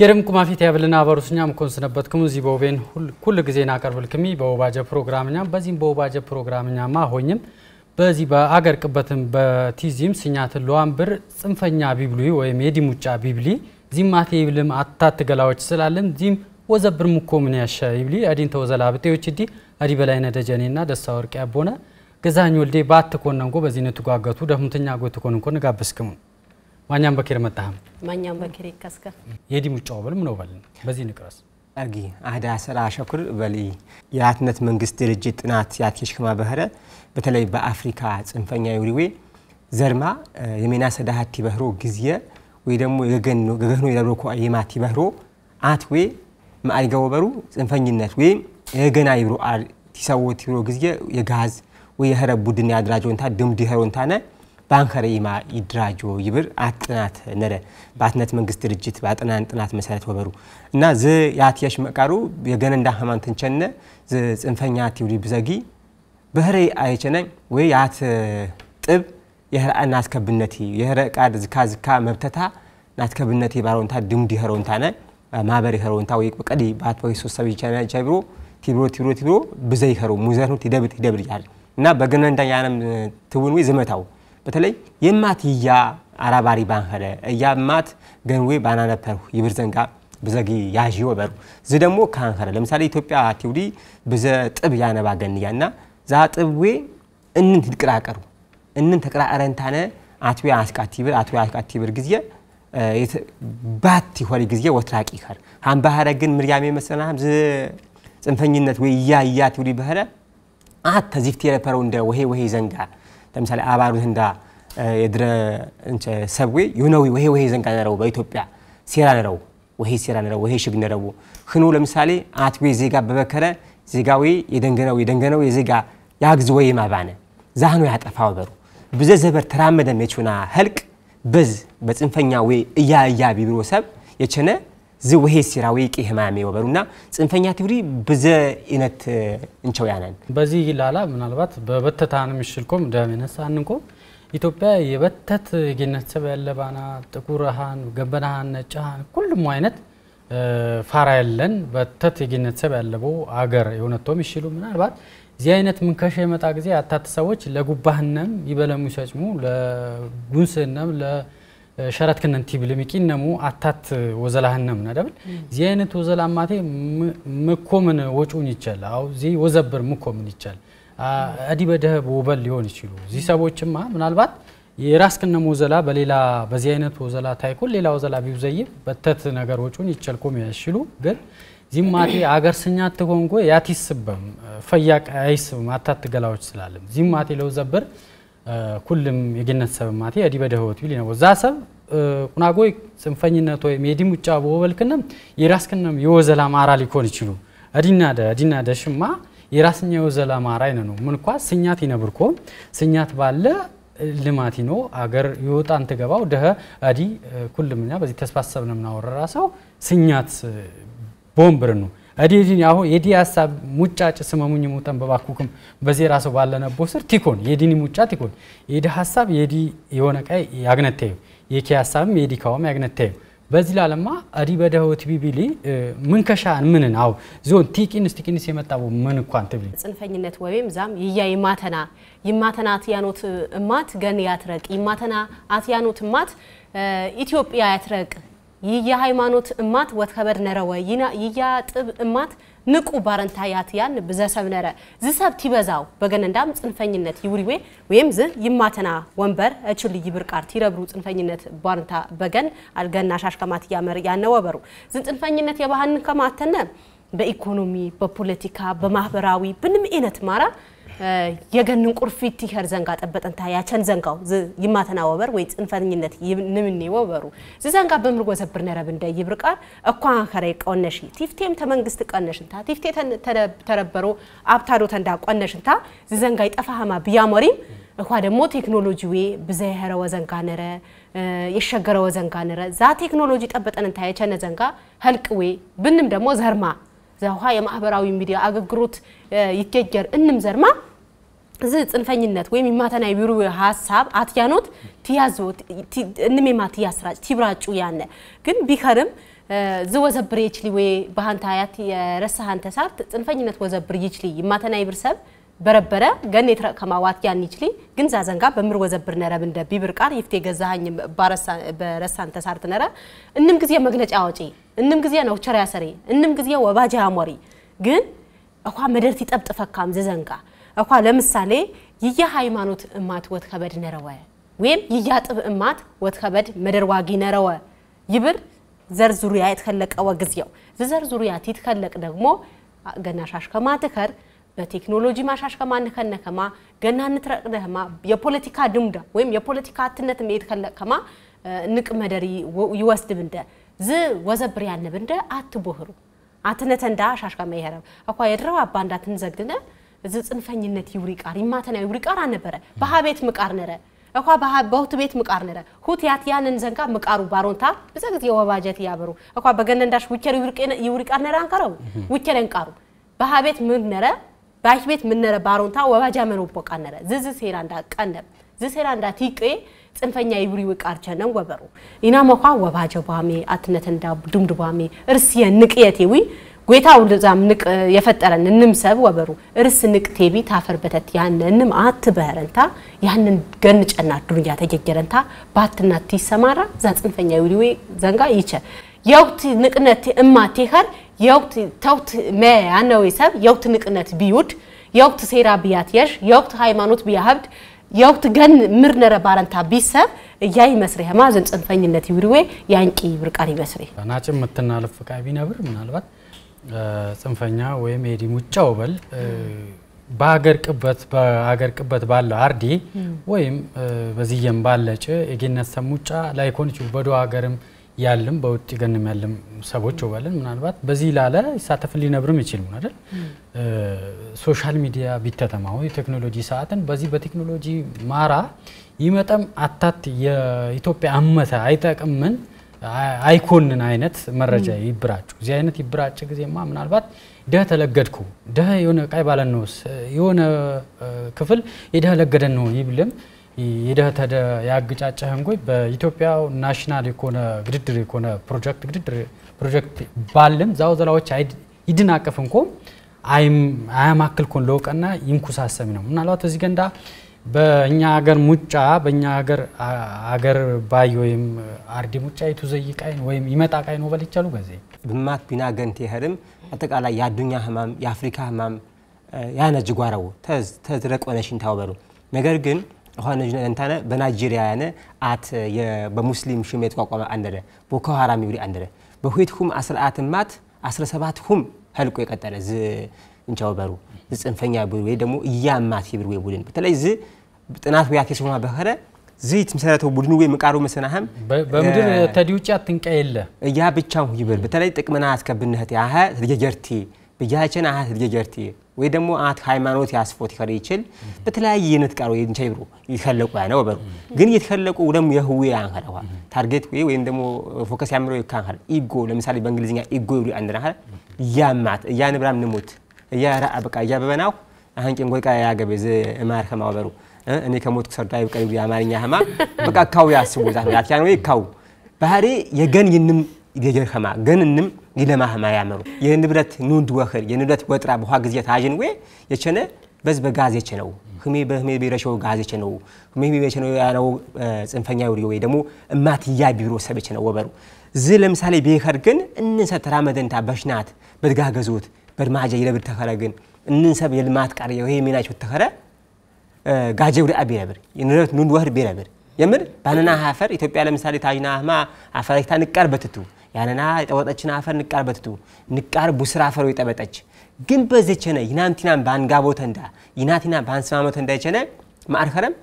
ጌርም ኩማፊት ያብልና አበሩስኛም ኮንስነበትኩም እዚ በውቤን ሁል ጊዜ ናቀርብልክሚ በውባጀ ፕሮግራምኛ በዚህም በወባጀ ፕሮግራምኛማ ሆኝም በዚህ በአገር ቅበትም በቲዚም ስኛት ለዋን ብር ጽንፈኛ ቢብሊ ወይም የዲሙጫ ቢብሊ ዚም ማቴ ይብልም አታት ገላዎች ስላለም ዚም ወዘብር ሙኮ ምን ያሻ ይብሊ አዲን ተወዘላ ብጤዎች እዲ አዲ በላይ ነደጀኔና ደሳ ወርቅ ያቦነ ገዛኝ ወልዴ ባት ኮነንጎ በዚህ ነትጓገቱ ደሙተኛ ጎትኮንንኮ ንጋብስክሙ ማኛም በኬር መጣህም ማኛም በኬር ይከስከ የዲሙ ሙጫው በልም ነው በልን በዚህ ንቅረስ አርጊ አህዳ ስራ ሸኩር በሊ የአትነት መንግስት ድርጅት ጥናት ያትሽክማ በህረ በተለይ በአፍሪካ ጽንፈኛ ዩሪዌ ዘርማ የሜና ሰዳሃት ይበህሮ ጊዜ ወይ ደግሞ የገገኑ ገገኑ የለብሮኮ የማት ይበህሮ አት ወይ ማአይገው በሩ ጽንፈኝነት ወይ የገና ይብሮ አር ቲሰውት ይብሮ ጊዜ የጋዝ ወይ የህረ ቡድን ያድራጆንታ ድምድ ይሄሮንታነ ባንከረ ይማ ይድራጆ ይብር አጥናት ነረ በአትነት መንግስት ድርጅት በአጥናን ጥናት መሰረት ወበሩ እና ዝ ያትየሽ መቃሩ የገነ እንዳ ሃማን ትንቸነ ዝ ጽንፈኛ ቲውሪ ብዘጊ በህረ አይቸነ ወይ ያት ጥብ የህረ እናትከብነቲ የህረ ቃድ ዝካ ዝካ መብተታ ናትከብነቲ ባሮንታ ድምዲ ሄሮንታ ነ ማበር ሄሮንታ ወይ በቀዲ ባት ወይ ሶሰብ ይቸነ ቸብሮ ቲብሮ ቲብሮ ቲብሮ ብዘይ ሄሮ ሙዘኑ ቲደብት ይደብር ያለ እና በገነ እንዳ ያንም ትውን ወይ ዘመታው በተለይ የማት ይያ አራባሪ እያ ማት ገንዌ ባና ይብር ዘንጋ ብዘጊ ያዥ ወበሩ ዝ ደግሞ ካንኸረ ለምሳሌ ኢትዮጵያ ቲውዲ ብዘ ጥብ ያነባ ገንያና ዛ ጥብዌ እንን ትድቅራቀሩ እንን ተቅራቀረንታነ አትዌ አስቃቲብር አትዌ አስቃቲብር ጊዜ ባት ይሆሪ ጊዜ ወትራቂ ይኸር ባህረ ግን ምርያሜ መሰናም ዝ ጽንፈኝነት ወይ እያ እያ ትውዲ ባህረ አት ተዚፍቴ የለፐረው እንደ ወሄ ወሄ ዘንጋ ለምሳሌ አባሩ ህንዳ የድረ እንቸ ሰብዌ ይሁነዊ ወሄ ወሄ ዘንጋ ነረው በኢትዮጵያ ሴራ ነረው ወሄ ሴራ ነረው ወሄ ሽግ ነረው ህኑ ለምሳሌ አትዌ ዜጋ በበከረ ዜጋዊ የደንገነው የደንገነው የዜጋ ያግዝ ወይ ማባነ ዛህኑ ያጠፋው በሩ ብዘ ዘበር ተራመደ መቹና ህልቅ በዝ በጽንፈኛ ወይ እያ እያ ቢብሮ ሰብ የቸነ ሲራ ዝውሄሲር ህማም ህማሜ ና ፅንፈኛ ትብሪ ብዘ ኢነት እንቸው ያነን በዚ ላላ ምናልባት በበተታን ምሽልኮም ደምነስ አንንኮ ኢትዮጵያ የበተት ጌነተሰብ ያለባና ጥቁር ሃን ገበናሃን ነጭ ሃን ሁሉም አይነት ፋራ የለን በተት የጌነተሰብ ያለቦ አገር የሆነቶ ምሽሉ ምናልባት እዚህ አይነት ምንከሸ የመጣ ጊዜ አታት ሰዎች ለጉባህነም ይበለሙ ይሰጭሙ ለጉንስነም ሸረትክነን ቲብል ሚቂነሙ አታት ወዘላህነም ናደብል እዚ አይነት ወዘላ ማቴ ምኮምን ወጪውን ይቻል አው እዚ ወዘብር ምኮምን ይቻል አዲ በደህብ ወበል ሊሆን ይችሉ እዚ ሰቦችማ ምናልባት የራስክነም ወዘላ በሌላ በዚህ አይነት ወዘላ ታይኩን ሌላ ወዘላ ቢብዘይብ በተት ነገር ወጪውን ይቻልኩም ያሽሉ ግን እዚህ አገር ስኛት ኮንጎ ያቲስበም ፈያቅ አይስብም አታት ገላዎች ስላለም እዚህ ማቴ ለወዘብር ኩልም የገነት ሰብ ማቴ ደህወት ቢል ነው ዛ ሰብ ቁናጎይ ጽንፈኝነት ወይም የዲም ውጫ በወበልክንም የራስክንም የወዘላ ማራ ሊኮን ይችሉ አዲናደ አዲናደ ሽማ የራስኛ የወዘላ ማራ አይነ ነው ምንኳ ኳ ስኛት ይነብርኮ ስኛት ባለ ልማቲ ነው አገር ይወጣን ትገባው ደህ አዲ ኩልምኛ በዚህ ተስፋሰብ ነው ምናወረራ ሰው ስኛት ቦምብር ነው እዲዲን ያሁ የዲ ሀሳብ ሙጫጭ ስመሙኝ ሙጠን በባኩክም በዜራ ሰው ባለነቦ ስር ቲኮን የዲኒ ሙጫ ቲኮን የዲ ሀሳብ የዲ የሆነ ቀይ ያግነተዩ የኪ ሀሳብም የዲ ካውም ያግነተዩ በዚህ ላለማ አዲ በደህወት ቢቢሊ ምንከሻን ምንን አው ዞን ቲቂንስ ቲቂንስ የመጣው ምን እንኳን ትብል ጽንፈኝነት ወይም ዛም ይያ ይማተና ይማተና አትያኖት እማት ገን ያትረቅ ይማተና አትያኖት እማት ኢትዮጵያ ያትረቅ ይየሃይማኖት እማት ወትከበር ነረወ ይና ይያጥብ እማት ንቁ ባረንታያት ያን ብዘሰብ ነረ ዝሰብ ቲበዛው በገነንዳም ጽንፈኝነት ይውሪዌ ወይም ዝ ይማተና ወንበር እችል ይብርቃር ይረብሩ ጽንፈኝነት ባርንታ በገን አልገና ሻሽ ከማት ያመር ያነወበሩ ዝን ጽንፈኝነት የባህን ከማተነ በኢኮኖሚ በፖለቲካ በማህበራዊ ብንም አይነት ማራ የገንን ቁርፊት ይኸር ዘንጋ ጠበጠንታ ያቸን ዘንጋው ይማተና ወበር ወይ ጽንፈኝነት ንምኒ ወበሩ ዝ ዘንጋ በምር ወዘብር ነረብ እንደ ይብርቃል እኳ ኸረ ቀነሽ ቲፍቴም ተመንግስት ቀነሽንታ ቲፍቴ ተረበሮ አብታዶ ተንዳ ቀነሽንታ ዝ ዘንጋ ይጠፋሃማ ብያሞሪም እኳ ደግሞ ቴክኖሎጂ ዌ ብዘ ኸረ ወዘንጋ ነረ የሸገረ ወዘንጋ ነረ ዛ ቴክኖሎጂ ጠበጠን ጠበጠንታ ያቸነ ዘንጋ ህልቅ ዌ ብንም ደግሞ ዘርማ ዘውሃ የማህበራዊ ሚዲያ አገልግሎት ይገጀር እንም ዘርማ እዚ ጽንፈኝነት ወይ ሚማተናይ ቢሩ ሀሳብ አትያኖት ትያዝ እንሜማ ትያዝ ስራጭ ቲብራጩ ያነ ግን ቢከርም ዝወዘብር የችሊ ወይ ባህንታያት የረሳሃን ተሳርት ጽንፈኝነት ወዘብር ይችሊ ይማተናይ ብርሰብ በረበረ ገን የተረከማ ያን ይችል ግን ዛዘንጋ በምር ወዘብር ነረብ እንደ ቢብር ቃር ይፍቴ ገዛሃኝ በረሳን ተሳርት ነረ እንም ጊዜ መግለጫ አውጪ እንም ጊዜ ነው ቸር ያሰሪ እንም ጊዜ ወባጅ ያሞሪ ግን እኳ መደርት ይጠብጥ ፈካም ዘዘንጋ እኳ ለምሳሌ ይያ ሃይማኖት እማት ወት ከበድ ነረወ ወይም ይያ ጥብ እማት ወት ከበድ መደርዋጊ ነረወ ይብር ዘር ዙሪያ የተከለቀ ወግዚያው ዘዘር ዙሪያ ይትከለቅ ደግሞ ገናሻሽ ከማትከር በቴክኖሎጂ ማሻሽ ከማን ከነከማ ገና እንትረቅደህማ የፖለቲካ ድምዳ ወይም የፖለቲካ አትነት የትከለከማ ንቅ መደሪ ይወስድ ብንደ ዝ ወዘብር ያን ብንደ አትቦህሩ አትነተ እንዳ ሻሽካ መሄረብ አኳ የድረው አባ እንዳ ትንዘግድነ እዚ ጽንፈኝነት ይውሪ ቃር ይማተና ይውሪ ቃር አነበረ በሃቤት ምቃር ነረ እኳ በሁት ቤት ምቃር ነረ ሁት ያት ያንን ዘንጋ ምቃሩ ባሮንታ ብዘ ጊዜ ወባጀት እያበሩ እኳ በገነ እንዳሽ ውቸር ይውሪ ቃር ነረ አንከረው ውቸር እንቃሩ በሃቤት ምን ነረ ባሕቤት ምነረ ባሮንታ ወባጃ መኖ ቦቃነረ ዝዝ ሴራ እንዳ ቀነብ ዝሴራ እንዳ ቲቄ ጽንፈኛ ይብሪ ውቃርቸ ነን ወበሩ ኢና መኳ ወባጀ ባሜ አትነት እንዳ ዱምድ ባሜ እርስየ ዊ ጌታ ውልዛም ንቅ የፈጠረን ሰብ ወበሩ እርስ ንቅ ቴቢ ታፈር በተት ያን ያንንም አት በረንታ ያንን ገን ጨና ዱንያ ተጀጀረንታ ባትናት ይሰማራ ዛ ጽንፈኛ ይውሪዌ ዘንጋ ይቸ የውት ንቅነት እማ ቴኸር የወቅት ተውት መያነዊ ሰብ የወቅት ንቅነት ቢዩድ የወቅት ሴራ ቢያትየሽ የወቅት ሃይማኖት ቢያህብድ የወቅት ገን ምር ነረ ባረንታ ቢሰብ እያይ መስሪ ህማ ዝም ጽንፈኝነት ይውድዌ ያንቂ ብርቃን ይመስሪ ናጭም ምትናልፍ ቃቢ ነብር ምናልባት ጽንፈኛ ወይም የዲ ሙጫው በል በሀገር ቅበት በሀገር ቅበት ባለ አርዴ ወይም በዚየም ባለጭ የጌነት ሰሙጫ ላይኮንችው በዶ ሀገርም ያለም በውጭ ገንም ያለም ሰዎች ወባለን ምናልባት በዚህ ላለ ይሳተፍ ሊነብርም ይችል ሆን አይደል ሶሻል ሚዲያ ቢተተማው የቴክኖሎጂ ሰዓትን በዚህ በቴክኖሎጂ ማራ ይመጠም አታት የኢትዮጵያ አመተ አይጠቅምን አይኮንን አይነት መረጃ ይብራጩ እዚህ አይነት ይብራጭ ጊዜማ ምናልባት ደህ ተለገድኩ ደህ የሆነ ቃይ ባለነውስ የሆነ ክፍል የደህ ለገደን ነው ይብልም ይደህ ተደ ያግጫጨህን ጎይ በኢትዮጵያ ናሽናል የሆነ ግድድር የሆነ ፕሮጀክት ግድድር ፕሮጀክት ባልም ዛው ዘላዎች ይድን አቀፍ እንኮም አያማክል ኮን ለውቀና ይንኩሳሰሚ ነው ምናልባት እዚህ ገንዳ በእኛ ሀገር ሙጫ በእኛ ሀገር አገር ባይ ወይም አርዲ ሙጫ ይቱዘይ ቃይን ወይም ይመጣ ቃይን ወበል ይቻሉ ገዜ ብማት ቢና ገንቴ ህርም አጠቃላይ የአዱኛ ህማም የአፍሪካ ህማም ያነጅ ጓራው ተዝረቆነሽን ታወበሉ ነገር ግን ሆነ እንታነ በናይጄሪያ ያነ አት በሙስሊም ሽም የተቋቋመ አንደረ ቦኮ ሀራም ይብሪ አንደረ በሁት ሁም 14 ማት 17 ሁም ህልቆ የቀጠለ ዝ እንቻው በሩ ዝጽንፈኛ ብር ወይ ደግሞ እያማት ይብር ወይ ቡድን በተለይ ዝ ጥናት ወይ አከሽ በኸረ ዚህ መሰረተው ቡድኑ ወይ ምቃሩ መስናህም በምድር ተዲውጫ ትንቀየለ እያ ብቻው ይብር በተለይ ጥቅምና አስከብነህ ያሀ ተጀጀርቲ ብያችን አሃት ልጀጀርቲ ወይ ደግሞ አት ሃይማኖት ያስፎት ይኸር ይችል በተለያየ ይነት ቃል ወይ እንቻይ ብሩ ይብሩ ያ ነው በሩ ግን ይትከለቁ ደሞ የህዊ ያንከለዋ ታርጌት ወይ ወይ ደግሞ ፎከስ ያምሮ ይካንከል ኢጎ ለምሳሌ በእንግሊዝኛ ኢጎ ይብሩ አንደናሃል ያማት ያንብራም ንሙት ያራ አበቃ ያበበናው አሁን ጭንጎይ ቃ ያገበ ዘ ማር በሩ እኔ ከሞትኩ ሰርዳ ይብቀ ይብሩ የአማርኛ ህማ በቃ ካው ያስቦታ ያቻን ወይ ካው ባህሪ የገን ይንም ይገር ከማ ገንንም ይለማህማ ያመሩ የንብረት ኑንድ ወኽር የንብረት ወጥራ በኋ ጊዜ ታጅን ወይ የቸነ በዝ በጋዝ የቸነው ህሜ በህሜ ቢረሸው ጋዝ የቸነው ህሜ ቢረሸነው ያለው ጽንፈኛ ይውሪ ወይ ደግሞ ያ ቢሮ ሰብ የቸነው ወበሩ ዝ ለምሳሌ ቢኸር ግን እንሰ ተራመደንታ በሽናት በድጋገዙት በድማጀ ይለብር ተኸረ ግን እንንሰብ የልማት ቃር ይሄ ሚናቸው ተኸረ ጋጀው ዳ ቢረብር የንብረት ኑንድ ወህር ቢረብር የምር ባነና ሀፈር ኢትዮጵያ ለምሳሌ ታጅና ህማ አፈረክታ ንቀር በትቱ ያነና የጠወጠችን አፈር ንቃር በትቱ ንቃር ቡስራ አፈሩ ይጠበጠች ግን በዘቸነ ይናምቲናም በአንጋቦተ እንዳ ይናቲና በአንስማመተ እንዳ የቸነ ማዕርከረም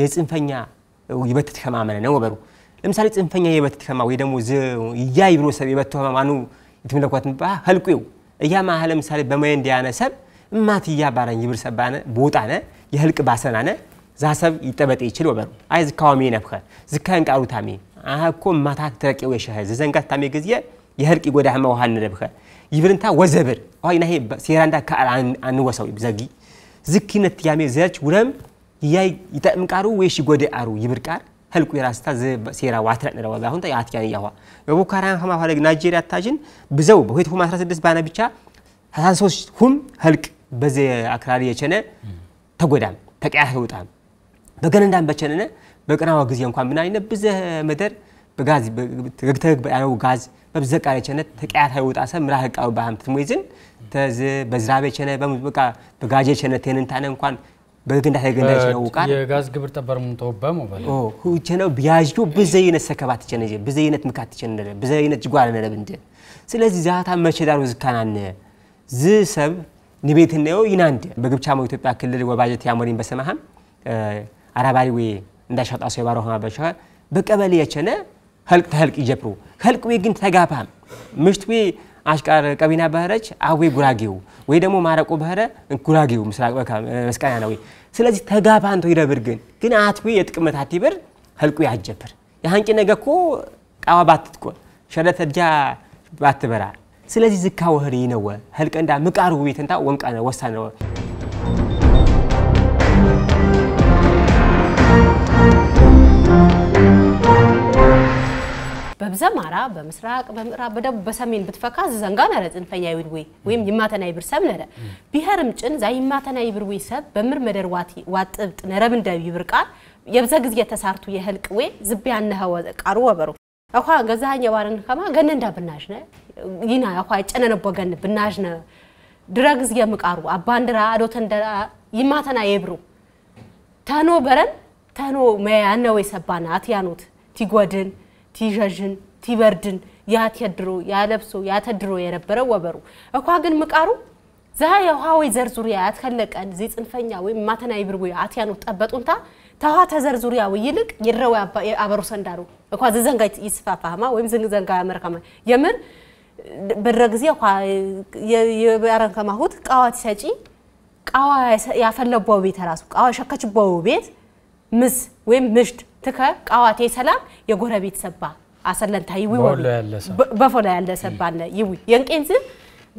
የጽንፈኛ ይበትት ከማመነ ነው ወበሩ ለምሳሌ ጽንፈኛ የበትት ከማ ወይ ደግሞ እያይ ብሎ ሰብ የበቱ ከማማኑ የትምለኳትን ባ ህልቁው እያ ማህ ለምሳሌ በመየ እንዲያነ ሰብ እማት እያ ባረኝ ይብር ሰባነ ቦጣነ የህልቅ ባሰናነ ዛሰብ ይጠበጥ ይችል ወበሩ አይ ዝካዋሚ ነብከ ዝካን ቃሩታሚ አኮ ማታት ተረቂው የሸህ ታሜ ጊዜ የህርቂ ጎዳህ ህመ ውሃ ንረብኸ ይብርንታ ወዘብር አይ ናሄ ሴራንዳ ከአል አንወሰው ብዘጊ ዝኪነት ያሜ ዘርች ውረም ያይ ይጠምቃሩ ወይሽ ጎደ አሩ ይብርቃር ህልቁ የራስታ ሴራ ዋትረ ነረ አሁን ሁንታ ያትያን ያዋ የቡካራን ከማ ፋለግ ናይጄሪያ ታጅን ብዘው በሁት ሁም 16 ባና ብቻ 23 ሁም ህልቅ በዚ አክራሪ የቸነ ተጎዳም ተቀያ ህውጣም በገነንዳን በቸነነ በቅናዋ ጊዜ እንኳን ምን አይነት ብዘህ መደር በጋዝ ትግተግ ያለው ጋዝ በብዘቃለ ቸነ ተቀያት አይወጣ ሰብ ምራህ ቃው ባህም ትሞይዝን ተዝ በዝራቤ ቸነ በሙዝበቃ በጋጀ ቸነ ተንን ታነ እንኳን በግንዳ ተገንዳ ይችላል ወቃል የጋዝ ግብር ተበር ምን ተወበም ወበለ ኦ ሁቸነው ቢያጅቱ ብዘይነት ሰከባት ቸነ ጀ ብዘይነት ምካት ቸነ ብዘይነት ጅጓለ ነለ ብንደ ስለዚህ ዛታ መቸዳር ወዝካናነ ዝ ሰብ ንቤት ነው ይናንደ በግብቻ ኢትዮጵያ ክልል ወባጀት ያሞሪን በሰማህም አራባሪ ወይ እንዳሻጣ ሰው የባሮ ሆና በሻ በቀበሌ የቸነ ህልቅ ተህልቅ ይጀብሩ ህልቅ ወይ ግን ተጋባም ምሽት ወይ አሽቃር ቀቢና ባህረች አዌ ጉራጌው ወይ ደግሞ ማረቆ ባህረ ጉራጌው ምስራቅ በካ መስቀያ ነው ስለዚህ ተጋባንቶ ይደብር ግን ግን አትዊ የጥቅመት አትይብር ህልቁ ያጀብር የሀንቂ ነገኮ ቃዋ ሸረተ ሸረተጃ ባትበራ ስለዚህ ዝካ ወህሪ ነው ህልቅ እንዳ ምቃሩ ቤትንታ ወንቃ ወሳ ነው በብዘማራ በምስራቅ በምዕራብ በደቡብ በሰሜን ብትፈካ ዝዘንጋ ነረ ጽንፈኛ ይውድዌ ወይም ይማተናይ ብር ሰብ ነረ ቢሄርም ጭን ዛ ይማተናይ ብር ወይ ሰብ በምር መደር ዋጥብጥ ነረብ እንደ ይብር ቃል የብዘ ጊዜ ተሳርቱ የህልቅ ዌ ዝቢያ ቃሩ ወበሩ አኳ ገዛኸኝ የባረን ከማ ገነ እንዳ ብናዥነ ይና አኳ ጨነነቦ ገን ብናዥነ ድረ ጊዜ ምቃሩ አባንድራ አዶተንደ ይማተና የብሩ ተኖ በረን ተኖ መያነወ ሰባና አትያኖት ቲጎድን ቲዣዥን ቲበርድን ያትያድሮ ያለብሶ ያተድሮ የነበረ ወበሩ እኳ ግን ምቃሩ ዛ የውሃ ወይ ዘርዙሪያ ያትከለቀን ዚ ጽንፈኛ ወይም ማተናይ ብርቡ አትያኑ ጠበጡንታ ተዋ ተዘርዙሪያ ወይ ይልቅ ይድረው አበሩ ሰንዳሩ እኳ ዝዘንጋ ይስፋፋማ ወይም ዘንጋ ያመርከማ የምር በድረ ጊዜ እኳ ከማሁት ቃዋት ሰጪ ቃዋ ያፈለቧው ቤት ራሱ ቃዋ ሸከችቧው ቤት ምስ ወይም ምሽድ ትከ ቃዋቴ ሰላም የጎረቤት ሰባ አሰለንታ ይዊ በፎላ ያለ ሰባ ይዊ የንቄንዝ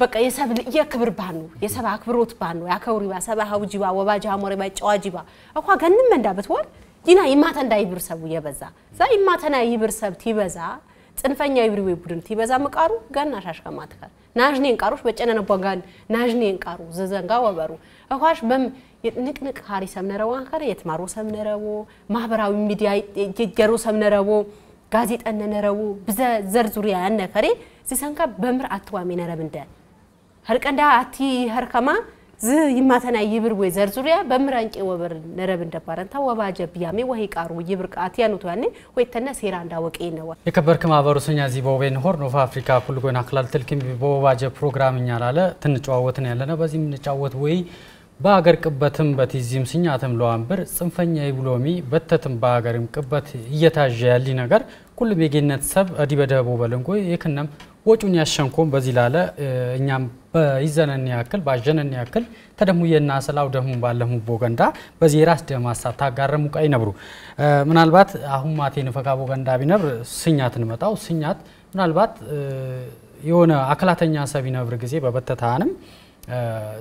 በቃ የሰብ የክብር ባኑ የሰብ አክብሮት ባኑ ያከውሪባ ሰባ ሀውጂባ ወባጃ ሞሪባ ጨዋጂባ አኳ ገንም እንዳብትወል ይና ይማተ እንዳይብር ሰቡ የበዛ ዛ ይማተና ይብር ሰብ ቲበዛ ጽንፈኛ ይብሪዌ ቡድን ቲበዛ ምቃሩ ገና ሻሽከማ ናዥኔን ቃሮች በጨነነ ቦጋን ናዥኔን ቃሩ ዘዘንጋ ወበሩ እኳሽ በም ንቅንቅ ሀሪ ሰምነረቦ አንከረ የትማሮ ሰምነረቦ ማህበራዊ ሚዲያ ጀጀሮ ሰምነረቦ ጋዜጣ ነነረቦ ብዘ ዘር ዙሪያ ያነከሬ ዝሰንካ በምር አትዋሚ ነረብ እንደ ህርቀንዳ አቲ ህርከማ ዝ ይማተና ይብር ወይ ዘር ዙሪያ በምራንቄ ወበር ነረብ እንደባረንታ ወባጀ ብያሜ ወይ ቃሩ ይብር ቃት ያኑት ያኔ ወይ ተነ ሴራ እንዳወቀ ነው የከበርክ ማህበሩ ሰኛ ዚ በወይን ሆርን ኦፍ አፍሪካ ኩል ጎና ክላል ትልክም በወባጀ ፕሮግራም እኛላለ ትንጫወት ነው ያለና በዚህ ምንጫወት ወይ በአገር ቅበትም በቲዚም ስኛትም ለዋንብር ጽንፈኛ ይብሎሚ በተትም በአገርም ቅበት እየታጀ ያሊ ነገር ኩል ቤጌነት ሰብ አዲ በደቦ በለንጎ የክነም ወጪውን ያሸንኮም በዚህ ላለ እኛም በይዘነን ያክል ባጀነን ያክል ተደሙ የና ስላው ደሙ ባለሙ ቦገንዳ በዚህ ራስ ደማሳ ታጋረሙ ቀይ ነብሩ ምናልባት አሁን ማቴ ንፈካ ቦገንዳ ቢነብር ስኛት እንመጣው ስኛት ምናልባት የሆነ አክላተኛ ሰብ ይነብር ጊዜ በበተታንም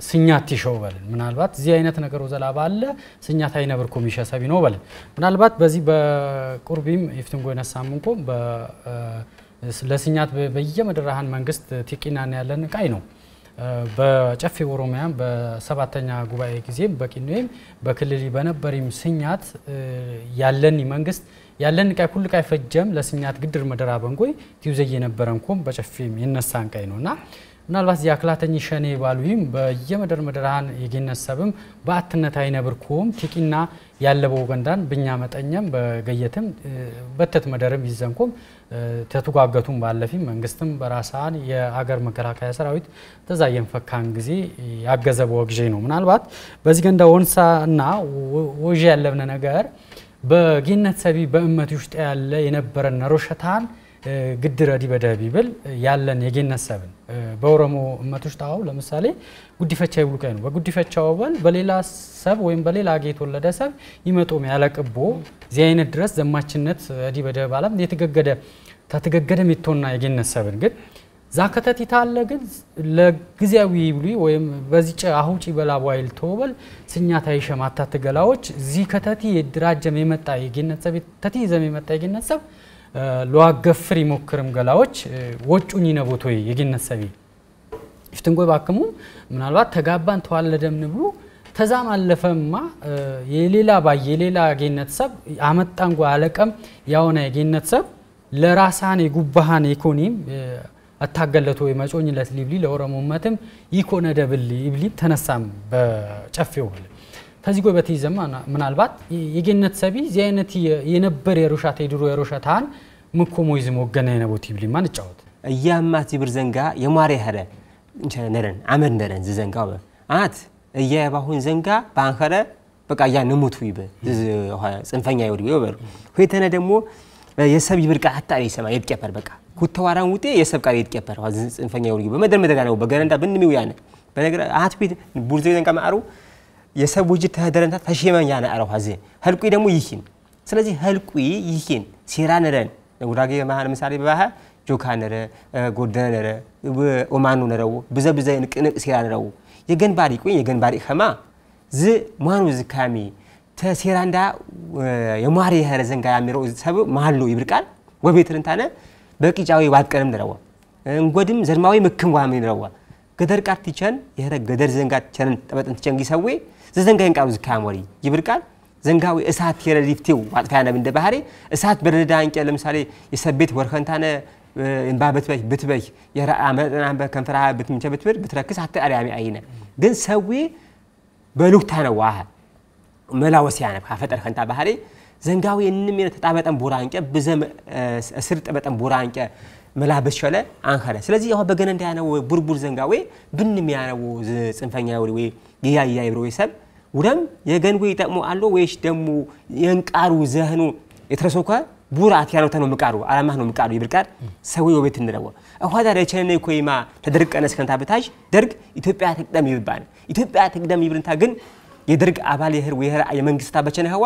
ስኛት ይሸው በልን ምናልባት እዚህ አይነት ነገር ወዘላ ባለ ስኛት አይነብር ኮም ሰብ ነው በልን ምናልባት በዚህ በቁርቢም ይፍትንጎ የነሳም እንኮ ለስኛት በየመድረሃን መንግስት ቲቂናን ያለን ቃይ ነው በጨፌ ኦሮሚያ በሰባተኛ ጉባኤ ጊዜም በቂኖም በክልል በነበሪም ስኛት ያለን መንግስት ያለን ቃይ ሁሉ ቃይ ፈጀም ለስኛት ግድር መደራ በንጎይ ቲዩዘ የነበረን ኮም በጨፌም የነሳን ቃይ ነው እና ምናልባት የአክላተኝ ሸኔ ባሉይም በየመደር መደራሃን የጌነሰብም በአትነት አይነብርኩም ቲቂና ያለበ ወገንዳን ብኛ መጠኘም በገየትም በተት መደርም ይዘንኩም ተተጓገቱም ባለፊም መንግስትም በራሳን የአገር መከላከያ ሰራዊት ተዛየን ፈካን ጊዜ ያገዘበ ወግዜ ነው። ምናልባት በዚህ ገንዳ ወንሳ እና ወዥ ያለብነ ነገር በጌነት ሰቢ በእመት ውስጥ ያለ የነበረ ነሮሸታን ግድረ ዲበደ ቢብል ያለን የጌነት ሰብን በኦሮሞ እመት ውስጥ ጣው ለምሳሌ ጉዲፈቻ ይብሉቀ ነው። በጉዲፈቻ ወበል በሌላ ሰብ ወይም በሌላ አገ የተወለደ ሰብ ይመጦም ያለቅቦ እዚህ አይነት ድረስ ዘማችነት ዲበደ ባለም የተገገደ ተተገገደ ሚቶና የጌነት ሰብን ግን ዛከተት ይታለ ግን ለጊዜያዊ ይብሉ ወይም በዚህ አሁጪ በላቧ ተወበል ስኛታ ይሸማታ ትገላዎች እዚህ ከተቲ የድራጀም የመጣ የጌነት ሰብ ተቲ ዘም የመጣ የጌነት ሰብ ለዋገፍር ይሞክርም ገላዎች ወጩኝ ነቦቶ የጌነት ሰቢ ይፍትንጎይ ባክሙ ምናልባት ተጋባን ተዋለደም ንብሉ ተዛም አለፈማ የሌላ ባ የሌላ ጌነት ሰብ አመጣንጎ አለቀም ያሆነ የጌነት ሰብ ለራሳን የጉባሃን ኢኮኒም አታገለቶ የመጮኝለት ሊብሊ ለኦሮሞመትም ይኮነ ደብል ይብሊ ተነሳም በጨፌው ተዚ ጎይ በቲ ዘማ ምናልባት የጌነት ሰቢ እዚ ዓይነት የነበር የሩሻት የድሮ ምኮሞ ይዝም ወገነ የነቦት ይብል ማን ጫወት እያማት ይብር ዘንጋ የማሪ ሄረ ነረን አመድ ነረን ዝዘንጋ አት እያባሁን ዘንጋ ባንኸረ በቃ እያ ንሙት ይበ ጽንፈኛ ይወድ ይወበር ሁተነ ደግሞ የሰብ ይብር ቃ አጣሪ ሰማ የትቀፈር በቃ ኩተዋራን ውጤ የሰብ ቃ የትቀፈር ጽንፈኛ ይወድ በመደር መደጋ ነው በገረንዳ ብንሚው ያነ በነገር አት ቤት ቡርዘ ዘንጋ ማሩ የሰብ ውጅ ተህደረንታ ተሽመኛ ነአረው ሀዜ ህልቁ ደግሞ ይሂን ስለዚህ ህልቁ ይሂን ሴራ ነረን ጉራጌ ማህል ምሳሌ በባህ ጆካ ነረ ጎደነ ነረ ኦማኑ ነረው ብዘ ብዘ ንቅንቅ ሴራ ነረው የገንባሪ ቁኝ የገንባሪ ኸማ ዝ ሟኑ ዝካሚ ተሴራ እንዳ የሟሪ የህረ ዘንጋ ያሚረው ሰብ ማሉ ይብርቃል ወቤትርንታነ በቂጫዊ ዋጥቀንም ነረዋ እንጎድም ዘድማዊ ምክም ዋሚ ነረዋ ገደር ቃር ቲቸን የረ ገደር ዘንጋ ቸንን ጠበጥን ቲቸን ጊሰዌ ዘዘንጋይን ቃሩ ዝካሞሪ ይብር ቃል ዘንጋዊ እሳት የረዲፍቴው ዋጥፋያነ እንደ ባህሪ እሳት በረዳ አንቀ ለምሳሌ የሰቤት ወርከንታነ እንባ ብትበይ ብትበይ የራአመና በከንፈራ ብትምቸ ብትብር ብትረክስ አተ አርያሚ አይነ ግን ሰዊ በሉክታ ነው ዋህ መላወስ ነው ካፈጠር ከንታ ባህሪ ዘንጋዊ እንሚነ ተጣበጠን ቦራንቀ ብዘ ስርጥ በጠን ቦራንቀ መላበስ ሸለ አንኸለ ስለዚህ ያው በገነ እንዳያነው ቡርቡር ዘንጋዌ ብንም የሚያነው ጽንፈኛ ወይ ወይ ይያ ይብሮ ይሰብ ውደም የገንዌ ይጠቅሙ አሎ ወይሽ ደሙ የንቃሩ ዘህኑ የተረሶከ ቡራ አትያኖ ተነው ምቃሩ አላማህ ነው ምቃሩ ይብርቃር ሰው ወቤት እንደረወ አሁዳ ረቸነ ኮይማ ተደርቀነ ስከንታ በታጅ ደርግ ኢትዮጵያ ተቅደም ይብባን ኢትዮጵያ ተቅደም ይብርንታ ግን የደርግ አባል የህር ወይ የመንግስታ በቸነ ህዋ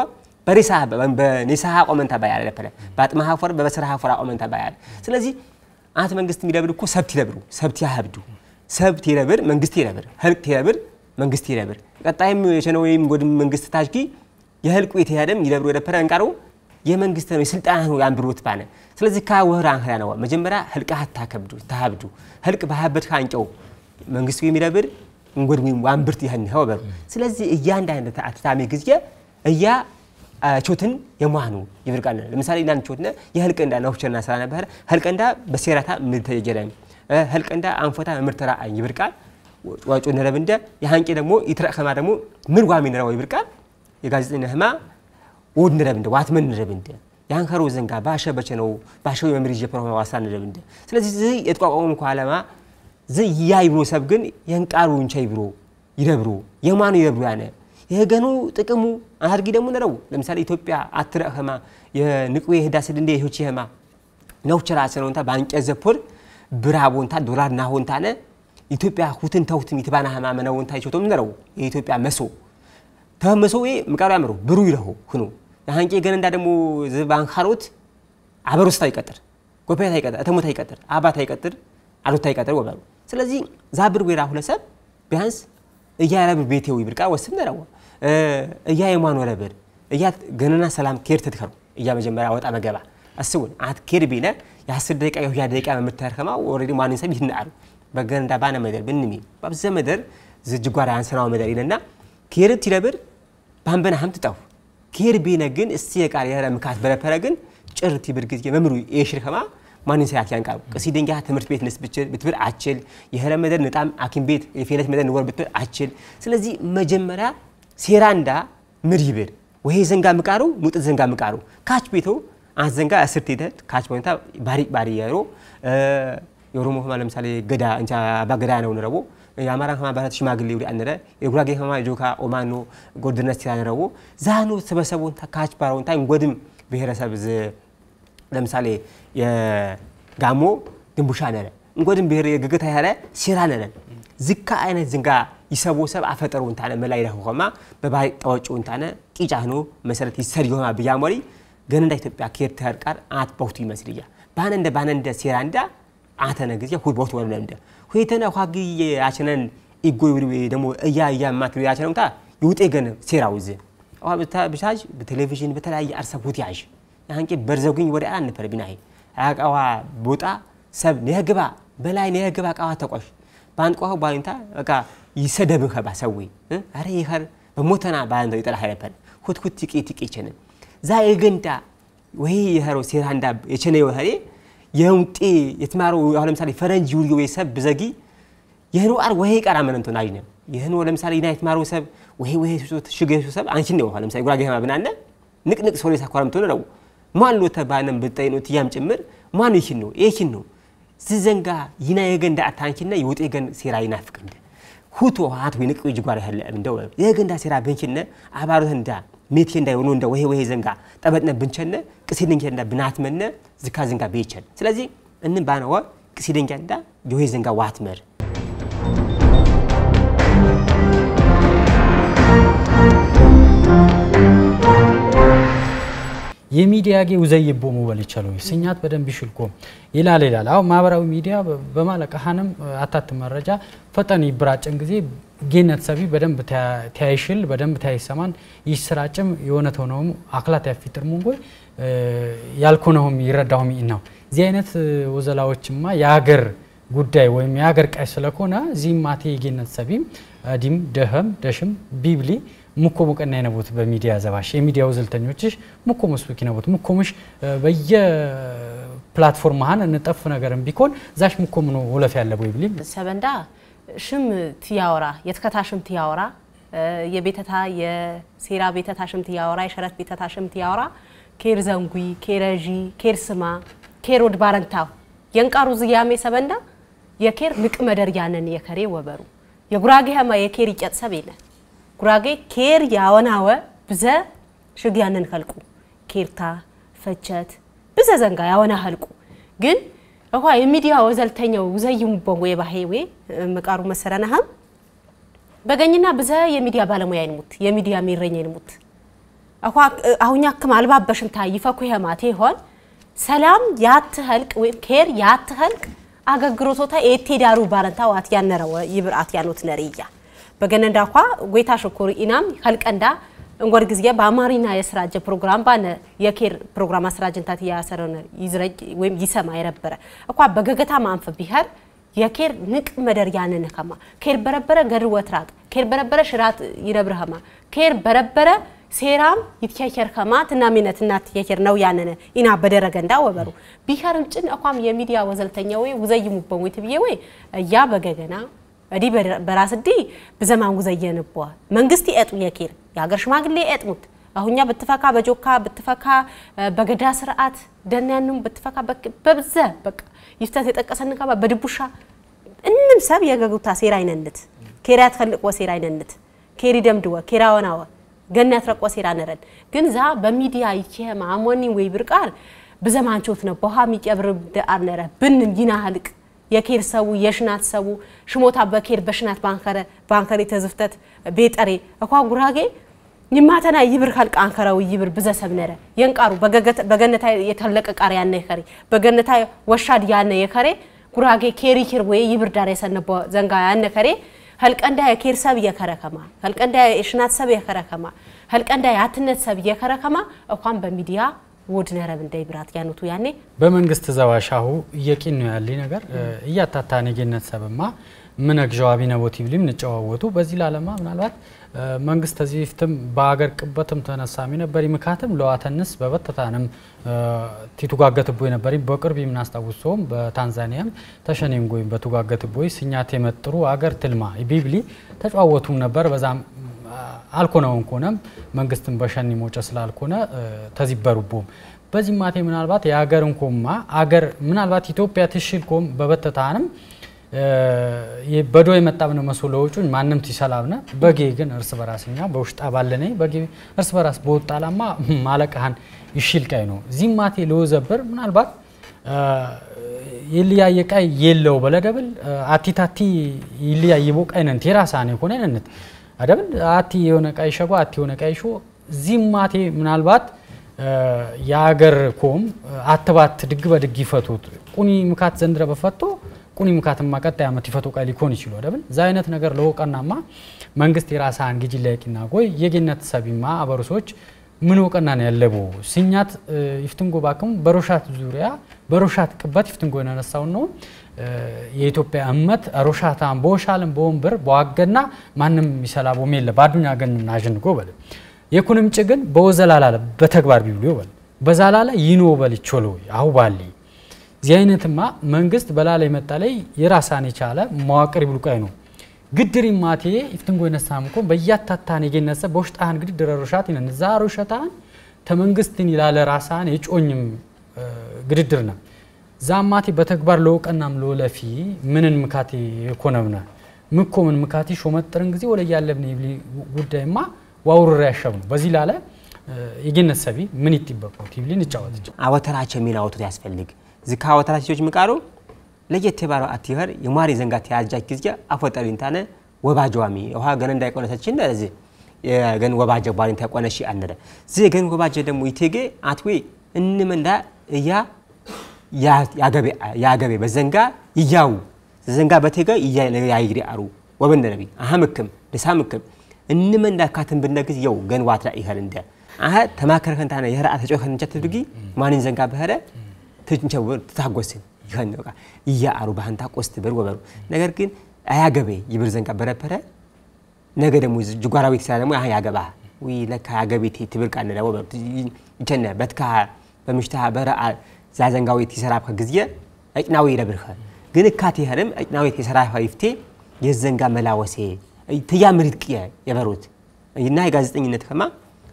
በሪሳ በኒሳሃ ቆመን ተባያለ ለፈለ በአጥማሃ ፎር በበስራሃ ፎራ ቆመን ተባያለ። ስለዚህ አት መንግስት የሚደብር እኮ ሰብት ይደብሩ ሰብት ያህብዱ ሰብት ይለብር መንግስት ይለብር ህልቅ ይለብር መንግስት ይለብር ቀጣይም የቸነ ወይም ጎድም መንግስት ታጅኪ የህልቁ የተያደም ይለብሩ የደፈረ እንቃሩ የመንግስት ነው የስልጣን ነው ያንብሩት ባነ ስለዚህ ካ ወህራን ህያ ነው መጀመሪያ ህልቅ አታከብዱ ተሃብዱ ህልቅ ባህበት ካንጨው መንግስቱ የሚደብር እንጎድ ወይም ዋንብርት ይህን በሩ ስለዚህ እያንዳንድ ተአትታሚ ጊዜ እያ ቾትን የማኑ ይብርቃል ለምሳሌ ኢናን ቾትነ የህልቀንዳ ናውቸና ስራ ነበር ህልቀንዳ በሴራታ ምልተጀረም ህልቀንዳ አንፎታ ምርተራ አይ ይብርቃል ዋጮ ነረብ እንደ የሃንቄ ደግሞ ይትራከማ ደግሞ ምን ጓሚ ነረው ይብርቃል የጋዜጠኛ ህማ ውድ ነረብ እንደ ዋትመን ነረብ እንደ ያን ዘንጋ ባሸ በቸ ነው ባሸ መምሪ ጀፈሮ ዋሳ ነረብ እንደ ስለዚህ ዝ የጥቋቋሙ ኳለማ ዝ ያ ይብሮ ሰብ ግን የንቃሩ እንቻ ይብሮ ይደብሩ የማኑ ይደብሩ ያነ የገኑ ጥቅሙ አድርጊ ደግሞ ነረው ለምሳሌ ኢትዮጵያ አትረእ ኸማ የንቅዌ ህዳስ ድንዴ ሆቺ ኸማ ነውቸራ ስለሆንታ ባንቄ ዘፖር ብራቦንታ ዶላር ናሆንታነ ኢትዮጵያ ሁትን ተውትም ይትባና ህማ መነውንታ ይቾቶም ነረው የኢትዮጵያ መሶ ተመሶ ይ ምቃሩ ያምሩ ብሩ ይለሁ ሁኑ ያንቄ ገን እንዳ ደግሞ ዘባንካሮት አበሮስታ ይቀጥር ጎበታ ይቀጥር ተሞታ ይቀጥር አባታ ይቀጥር አሉታ ይቀጥር ወበሩ ስለዚህ ዛብር ወይራ ሁለሰብ ቢያንስ እያረብር ቤቴው ይብርቃ ወስም ነረው እያ የማን ወለበድ እያ ገነና ሰላም ኬር ትትከሩ እያ መጀመሪያ ወጣ መገባ እስውን አት ኬር ቢለ የአስር ደቂቃ የሁያ ደቂቃ የምታርከማ ኦልሬዲ ማንን ሰብ ይህንአሉ በገንዳ ባነ መደር ብንሚ በብዘ መደር ዝጅጓር አንሰናው መደር ይለና ኬር ትለብር ባንበና ሀምት ጠው ኬር ቢነ ግን እስቲ የቃል የረ ምካት በረፈረ ግን ጭርቲ ብርግዝ መምሩ የሽርከማ ማንን ሰዓት ያንቃሉ ቅሲ ደንጋ ትምህርት ቤት ንስ ብችል ብትብር አችል የህረ መደር ንጣም አኪም ቤት የፌለት መደር ንወር ብትብር አችል ስለዚህ መጀመሪያ ሴራንዳ ምድይብል ወይ ዘንጋ ምቃሩ ሙጥ ዘንጋ ምቃሩ ካች ቤቶ አዘንጋ አስርት እስር ካች ቦይንታ ባሪ ባሪ ያሮ የኦሮሞ ህማ ለምሳሌ ገዳ እንቻ ባገዳ ነው ንረቦ የአማራ ህማ ባህላት ሽማግሌ ውዲ አንረ የጉራጌ ህማ ጆካ ኦማኖ ጎርድነት ሲላ ንረቦ ዛኑ ሰበሰቡን ካች ባሮንታ እንጎድም ብሔረሰብ ዝ ለምሳሌ የጋሞ ድንቡሻ ነረ እንጎድም ብሔር የግግታ ያለ ሲራ ነረን ዝካ ዓይነት ዝንጋ ይሰቦ ሰብ ኣፈጠሩ እንታነ ታነ መላይ ረክኾማ በባይ ጠወጭ እንታነ ታነ ቂጫ ህኖ መሰረት ይሰድዮማ ብያሞሪ ገነ ገነንዳ ኢትዮጵያ ኬርተር ቃር ኣት በውቱ ይመስል እያ ባነንደ ባነንደ እንዳ ኣተነ ጊዜ ሁ በውቱ ወለ ንደ ሁኔተነ ኳጊ ኣቸነን ኢጎይ ውሪ ደሞ እያ እያ ማት ታ ይውጤ ገነ ሴራ ውዝ ብታጅ በቴሌቪዥን በተለያየ አርሰብ ሁትያዥ ያንቄ በርዘጉኝ ወደ አልነበረ ቢና ኣቃዋ ቦጣ ሰብ ንየግባ በላይ ንየግባ ቃዋ ተቆሽ ባንቋሁ ባይንታ በቃ ይሰደብን ኸባ አረ ይኸር በሞተና ባንዶ ይጠላ ኸለፈን ሁትኩት ቲቂ ቲቂ ይቸነ ዛ የገንዳ ወይ ይኸሮ ሴራንዳ የቸነ ይኸሬ የውጤ የትማሮ አሁን ለምሳሌ ፈረንጅ ይውሪ ወይ ሰብ ብዘጊ ይህን አር ወይ ቀራ መነንቶ ናጅነ ይህን ለምሳሌ ና የትማሮ ሰብ ወይ ወይ ሽገ ሰብ አንቺ ነው አሁን ለምሳሌ ጉራጌ ሀማ ብናነ ንቅንቅ ሶሌ ሳኳረምቶ ነው ማን ሎተ ባነም ብጠይኖት እያም ጭምር ማን ይችን ነው ይችን ነው ዝዘንጋ ይናየገ እንዳ አታንኪና የውጤገን ሴራ ይናፍቅ እንደ ሁቱ ውሃት ወይ ንቅ ጅጓር ያለ እንደው የገንዳ ሴራ ብንችነ አባሮት እንዳ ሜቴ እንዳ የሆኑ እንዳ ወሄ ወሄ ዘንጋ ጠበጥነ ብንቸነ ቅሲደንኪ እንዳ ብናትመነ ዝካ ዘንጋ ቤቸን ስለዚህ እንን ባነወ ቅሲደንኪ እንዳ የወሄ ዘንጋ ዋትመር የሚዲያ የሚዲያጌ ውዘይቦ መወል ይቻሉ ስኛት በደንብ ይሽልኮ ይላል ይላል አው ማህበራዊ ሚዲያ በማለቀ ሀንም አታት መረጃ ፈጠን ይብራጭን ጊዜ ጌነት ሰቢ በደንብ ተያይሽል በደንብ ተያይሰማን ይስራጭም የሆነ ተሆነውም አክላት ያፊጥር ሙንጎይ ያልኮነውም ይረዳውም ነው እዚህ አይነት ወዘላዎችማ የሀገር ጉዳይ ወይም የሀገር ቃይ ስለኮነ ዚህም ማቴ ጌነት ሰቢም ዲም ደህም ደሽም ቢብሊ ሙኮ ሞቀና ይነቦት በሚዲያ ዘባሽ የሚዲያው ዘልተኞችሽ ሙኮ መስኪ ነቦት ሙኮምሽ በየ ፕላትፎርም ሀን እንጠፍ ነገርም ቢኮን ዛሽ ሙኮም ነው ወለፍ ያለ ቦይ ብሊም ሰበንዳ ሽም ትያወራ የትከታ ሽም ትያወራ የቤተታ የሴራ ቤተታ ሽም ትያወራ የሸረት ቤተታ ሽም ትያወራ ኬር ዘንጉይ ኬር ኬር ስማ ኬር ወድ ባረንታው የንቃሩ ዝያሜ ሰበንዳ የኬር ንቅ መደር ያነን የከሬ ወበሩ የጉራጌ ሀማ የኬር ይጨጥ ሰብ የለን ጉራጌ ኬር ያወናወ ብዘ ያንን ከልቁ ኬርታ ፈቸት ብዘ ዘንጋ ያወና ሀልቁ ግን እኳ የሚዲያ ወዘልተኛው ቦን ወይ ባሄ ወይ መቃሩ መሰረናህም በገኝና ብዘ የሚዲያ ባለሙያ ይንሙት የሚዲያ ሚረኝ ይንሙት አኳ አሁኛ ክም አልባበሽም ታ ይፈኩ የማቴ ይሆን ሰላም ያትህልቅ ወይም ኬር ያትህልቅ አገግሮቶታ ኤቴዳሩ ዳሩ ባለንታ ዋት ያነረወ ይብር አትያኖት ነርያ በገነዳ ኳ ጎይታ ሽኩር ኢናም ከልቀንዳ እንጎድ ጊዜ በአማሪና የስራጀ ፕሮግራም ባነ የኬር ፕሮግራም አስራጀንታት ያሰረነ ይዝረጅ ወይም ይሰማ የነበረ እኳ በገገታ ማንፈ ቢሄር የኬር ንቅ መደር ያነነ ከማ ኬር በረበረ ገድር ወትራቅ ኬር በረበረ ሽራት ይነብርኸማ ኬር በረበረ ሴራም ይትከከር ከማ ትናሚነት እናት የከር ነው ያነነ ኢና በደረገ እንዳ ወበሩ ቢከርም ጭን አቋም የሚዲያ ወዘልተኛ ወይ ውዘይሙ በሙት ብዬ ወይ ያ በገገና እዲ በራስ ዲ ብዘማን ጉዘየን ቦ መንግስቲ ኤጡ የኬር የሀገር ሽማግሌ ኤጥሙት አሁኛ ብትፈካ በጆካ ብትፈካ በገዳ ስርዓት ደንያንም ብትፈካ በብዘ በቃ ይፍታት የጠቀሰን ከባ በድቡሻ እንም ሰብ የገጉታ ሴራ አይነንት ኬሪያ ትፈልቅ ወሴራ አይነንት ኬሪ ደምድወ ኬራ ወናወ ገና ያትረቆ ሴራ ነረን ግን ዛ በሚዲያ ይቼ ማሞኒ ወይ ብርቃር ብዘማንቾት ነው በኋ የሚጨብር ደአር ነረ ብንም ይናህልቅ የኬር ሰቡ የሽናት ሰቡ ሽሞታ በኬር በሽናት ባንከረ ባንከሪ ተዝፍተት ቤጠሬ እኳ ጉራጌ ይማተና ይብር ኸልቅ አንከራዊ ይብር ብዘ ነረ የንቃሩ በገነታ የተለቀ ቃር ያነ የከሬ በገነታ ወሻድ ያነ የከሬ ጉራጌ ኬሪ ኪር ወይ ይብር ዳር የሰነበ ዘንጋ ያነ ከሬ ህልቀንዳ የኬር ሰብ የከረከማ ህልቀንዳ የሽናት ሰብ የከረከማ ህልቀንዳ የአትነት ሰብ የከረከማ እኳን በሚዲያ ውድ ነረብ እንደ ብራት ያኑቱ ያኔ በመንግስት ዘዋሻሁ እየቂን ነው ያለ ነገር እያታታ ነጌነት ሰብማ ምን አግዣው አቢነቦት ይብሊም ንጨዋወቱ በዚህ ላለማ ምናልባት መንግስት ተዚህ ፍትም በአገር ቅበትም ተነሳሚ ነበር ምካትም ለዋተንስ በበተታንም ቲቱጋገት ቦይ ነበር በቅርብ የምናስታውሰውም በታንዛኒያም ተሸኔም ጎይም በቱጋገት ቦይ ስኛት የመጥሩ አገር ትልማ ቢብሊ ተጫወቱም ነበር በዛም አልኮነውን ኮነም መንግስትን በሸኒ ሞጨ ስላልኮነ ተዚበሩቦም በዚህ ማቴ ምናልባት የሀገር እንኮማ አገር ምናልባት ኢትዮጵያ ትሽል ኮም በበተታንም በዶ የመጣብነ መሶ ለውጩን ማንም ትሰላብነ በጌ ግን እርስ በራስኛ በውሽጣ ባለነ በጌ እርስ በራስ በወጣላማ ማለቀሃን ይሽል ቀይ ነው ዚህ ማቴ ለወዘበር ምናልባት ይልያየ ቀይ የለው በለደብል አቲታቲ ይልያየ ቦ ቀይነን ቴራሳኔ ኮነንነት አደብል አቲ የሆነ ቃይሸጎ አቲ የሆነ ቃይሾ ዚማቴ ምናልባት የአገር ኮም አትባት ድግ በድግ ይፈቱት ቁኒ ምካት ዘንድረ በፈቶ ቁኒ ምካት ማቀጣ ያመት ይፈቶ ቃይ ሊኮን ይችሉ አደብን ዛ አይነት ነገር ለወቀናማ መንግስት የራሳ አንግጂ ላይቂና ጎይ የጌነት ሰቢማ አበሩሶች ምን ወቀና ነው ያለቡ ሲኛት ይፍትንጎ ባክሙ በሮሻት ዙሪያ በሮሻት ቅበት ይፍትንጎ ነነሳውን ነው የኢትዮጵያ እመት ሮሻታን ቦሻልን በወንበር በዋገና ማንም የሚሰላ ቦም የለ ባዱኛ ገን ናዥንጎ በል የኩንምጭ ግን በወዘላላለ በተግባር ቢብሎ በል በዛላላ ይኖ በል ይቾሎ አሁ ባሊ እዚህ አይነትማ መንግስት በላለ የመጣ ላይ የራሳን የቻለ መዋቅር ይብሉቃይ ነው ግድሪ ማቴ ይፍትንጎ ይነሳምኮ በያታታን የገነሰ በውሽጣህን ግድ ድረሮሻት ይነን ዛ ሮሻታን ተመንግስትን ይላለ ራሳን የጮኝም ግድድር ነው ዛማቴ በተግባር ለውቀናም ለወለፊ ምንን ምካቲ ኮነብነ ምኮ ምን ምካቴ ሾመጥርን ጊዜ ወለ ያለብን ይብሊ ጉዳይማ ዋውሩር ነው በዚህ ላለ የጌነት ሰቢ ምን ይጥበቁት ይብሊን ይጫወት አወተራቸ የሚናወቱት ያስፈልግ ዝካ አወተራቸ ሲዎች ምቃሩ ለየት የባሮ አትይኸር የማሪ ዘንጋት ያጃች ጊዜ ታነ ወባጀዋሚ ውሃ ገነ እንዳይቆነሰችን ነዚ ገን ወባጀ ባሪን ተቆነሺ አነረ ዚ ገን ወባጀ ደግሞ ይቴጌ አትዌ እንመንዳ እያ ያገቤ በዘንጋ ይያው ዘንጋ በቴገ ያይግሪ አሩ ወበነ ነቢ አሃምክም ንሳምክም እንመንዳ ካትን ብነግዝ የው ገን ዋትራ ይኸል እንደ አሀ ተማከርከንታና የህራ ተጮኸን እንጨት ድርጊ ማንን ዘንጋ በኸረ ትንቸው ትታጎስን ይኸን በቃ ይያአሩ ባህንታ ቆስት በር ወበሩ ነገር ግን አያገቤ ይብር ዘንጋ በረፐረ ነገ ደግሞ ጅጓራዊት ስራ ደግሞ ያገባ ለካ ያገቤ ትብርቃ ነለ ወበሩ ይቸነ በትካ በምሽታ በረአ ስላዘንጋዊት ይሰራብከ ግዜ ዕጭናዊ ይረብርኸ ግን እካት ይኸርም ዕጭናዊት የሰራፈ ይፍቴ የዘንጋ መላወሴ ትያ ቅየ የበሩት እና የጋዜጠኝነት ከማ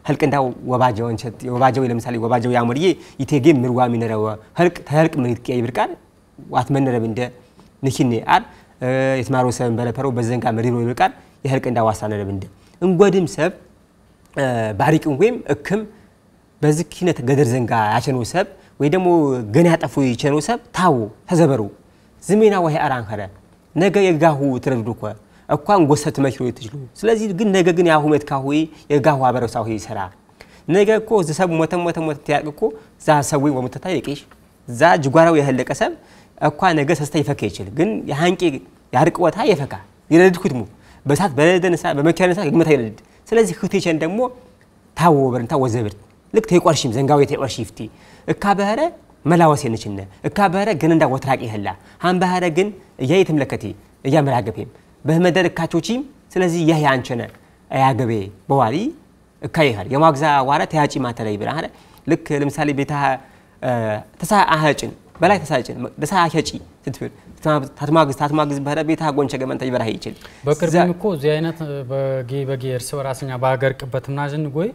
ህልቅ እንዳው ወባጀው እንቸት ወባጀው ለምሳሌ ወባጀው ያሞልዬ ይቴጌ ምርዋ ሚነረው ህልቅ ተህልቅ ምሪት ይብርቃል ዋት መነረብ እንደ ንኪኔ አር የትማሮ ሰብን በለፈረው በዘንጋ መሪሮ ይብርቃል የህልቅ እንዳ ዋሳ ነረብ እንደ እንጎድም ሰብ ባሪቅን ወይም እክም በዝኪነት ገደር ዘንጋ ያቸነው ሰብ ወይ ደግሞ ገና ያጠፉ ይቸሩ ሰብ ታው ተዘበሩ ዝሜና ወይ አራንከረ ነገ የጋሁ ትረብዱ ኮ እኳን ጎሰት መክሮ ይትችሉ ስለዚህ ግን ነገ ግን ያሁ ሜት ካሁ የጋሁ አበረሳሁ ይሰራ ነገ እኮ ዝሰብ ሞተ ሞተ ሞተ ያቅ እኮ ዛ ሰዊ ወሙተታ ይቄሽ ዛ ጅጓራው የህለቀ ሰብ እኳ ነገ ሰስተ ይፈካ ይችል ግን የሃንቂ ያርቅ ወታ የፈካ ይረድኩት ሙ በሳት በደነሳ በመካነሳ ግመታ ይረድ ስለዚህ ክቴቸን ደግሞ ታወበርንታ ወዘብርት ልክ ተይቆርሽም ዘንጋዊ ተይቆርሽ ይፍቲ እካ በህረ መላወስ የንችነ እካ በህረ ግን እንዳ ወትራቂ ህላ ሃም በህረ ግን እያ የተመለከቴ እያ መራገፔም በህመደር እካቾቺም ስለዚህ ያህ ያንቸነ አያገቤ በዋሪ እካ ይሃል የማግዛ ዋራ ተያጪ ማተለይ ብራ ልክ ለምሳሌ ቤታ ተሳ አህጭን በላይ ተሳጭን ደሳ ሸጪ ስትብል ታትማግዝ ታትማግዝ በህረ ቤታ ጎንቸ ገመን ይበራህ ይችል በቅርብም እኮ እዚህ አይነት በጌ በጌ እርስ በራስኛ በሀገር ቅበት ምናዝን ጎይ